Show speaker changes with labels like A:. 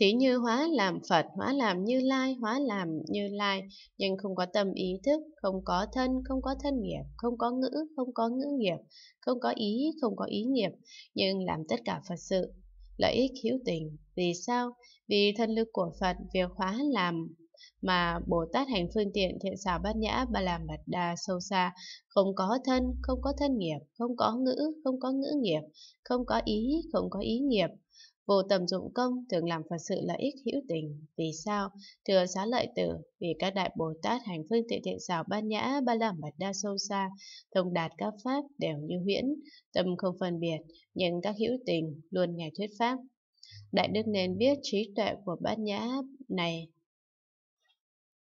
A: Thí như hóa làm Phật, hóa làm Như Lai, hóa làm Như Lai, nhưng không có tâm ý thức, không có thân, không có thân nghiệp, không có ngữ, không có ngữ nghiệp, không có ý, không có ý nghiệp, nhưng làm tất cả Phật sự, lợi ích hữu tình. Vì sao? Vì thân lực của Phật, việc hóa làm mà Bồ Tát hành phương tiện thiện xảo bát nhã ba la mật đa sâu xa, không có thân, không có thân nghiệp, không có ngữ, không có ngữ nghiệp, không có ý, không có ý nghiệp. Vô tầm dụng công thường làm Phật sự lợi ích hữu tình. Vì sao? Thừa xá lợi tử, vì các đại Bồ Tát hành phương tiện thiện xảo bát nhã, ba la mật đa sâu xa, thông đạt các pháp đều như huyễn, tâm không phân biệt, nhưng các hữu tình luôn nghe thuyết pháp. Đại đức nên biết trí tuệ của bát nhã này